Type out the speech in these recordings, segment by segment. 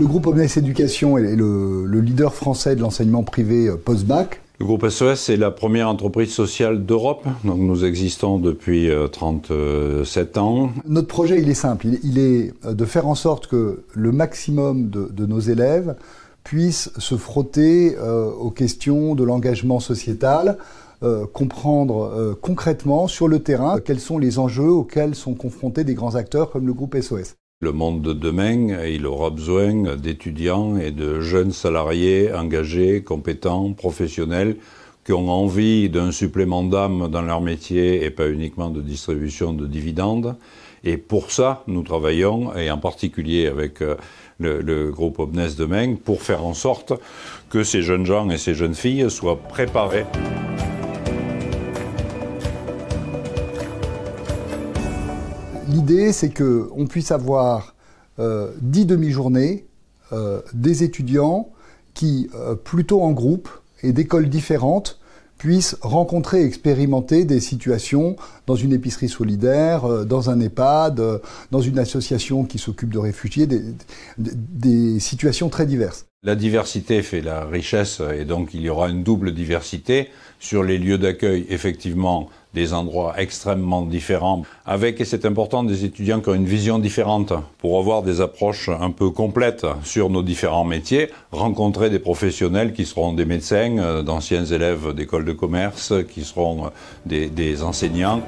Le groupe Omnes Éducation est le, leader français de l'enseignement privé euh, post-bac. Le groupe SOS e est la première entreprise sociale d'Europe, donc nous existons depuis 37 euh, ans. Notre projet, il est simple, il est euh, de faire en sorte que le maximum de, nos élèves puissent se frotter aux questions de l'engagement sociétal, comprendre concrètement sur le terrain quels sont les enjeux auxquels sont confrontés des grands acteurs comme le groupe SOS. Le monde de demain, il aura besoin d'étudiants et de jeunes salariés engagés, compétents, professionnels, qui ont envie d'un supplément d'âme dans leur métier et pas uniquement de distribution de dividendes. Et pour ça, nous travaillons, et en particulier avec euh, le, groupe Obnes demain, pour faire en sorte que ces jeunes gens et ces jeunes filles soient préparés. l'idée, c'est qu'on puisse avoir euh, dix demi-journées euh, des étudiants qui, euh, plutôt en groupe et d'écoles différentes, puissent rencontrer, expérimenter des situations dans une épicerie solidaire, dans un EHPAD, dans une association qui s'occupe de réfugiés, des situations très diverses. La diversité fait la richesse et donc il y aura une double diversité sur les lieux d'accueil, effectivement, des endroits extrêmement différents, avec, et c'est important, des étudiants qui ont une vision différente pour avoir des approches un peu complètes sur nos différents métiers, rencontrer des professionnels qui seront des médecins, euh, d'anciens élèves d'écoles de commerce, qui seront euh, des, enseignants.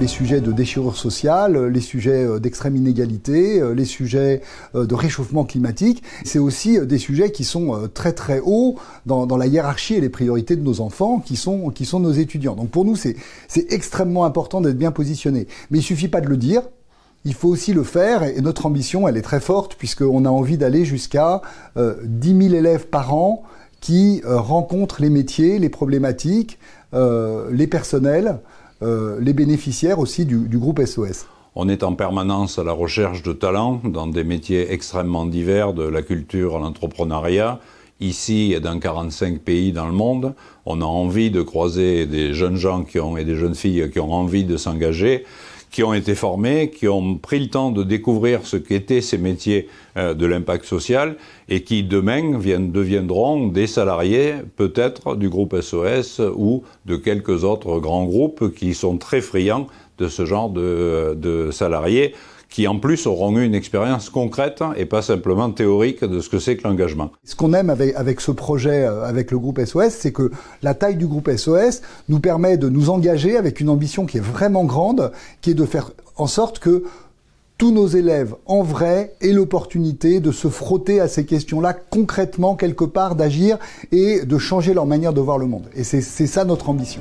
les sujets de déchirure sociale, euh, les sujets euh, d'extrême inégalité, euh, les sujets de réchauffement climatique. C'est aussi des sujets qui sont très très hauts dans, la hiérarchie et les priorités de nos enfants qui sont, nos étudiants. Donc pour nous, c'est extrêmement important d'être bien positionné. Mais il suffit pas de le dire, il faut aussi le faire et notre ambition, elle est très forte puisqu'on a envie d'aller jusqu'à 10 000 élèves par an qui rencontrent les métiers, les problématiques, les personnels euh, les bénéficiaires aussi du, groupe SOS on est en permanence à la recherche de talents dans des métiers extrêmement divers, de la culture à l'entrepreneuriat. Ici et dans 45 pays dans le monde, on a envie de croiser des jeunes gens qui ont, et des jeunes filles qui ont envie de s'engager qui ont été formés, qui ont pris le temps de découvrir ce qu'étaient ces métiers euh, de l'impact social et qui demain viennent, deviendront des salariés peut-être du groupe SOS ou de quelques autres grands groupes qui sont très friands de ce genre de euh, salariés qui en plus auront eu une expérience concrète et pas simplement théorique de ce que c'est que l'engagement. Ce qu'on aime avec, ce projet, euh, avec le groupe SOS, c'est que la taille du groupe SOS nous permet de nous engager avec une ambition qui est vraiment grande, qui est de faire en sorte que tous nos élèves en vrai aient l'opportunité de se frotter à ces questions-là concrètement quelque part, d'agir et de changer leur manière de voir le monde. Et c'est ça notre ambition.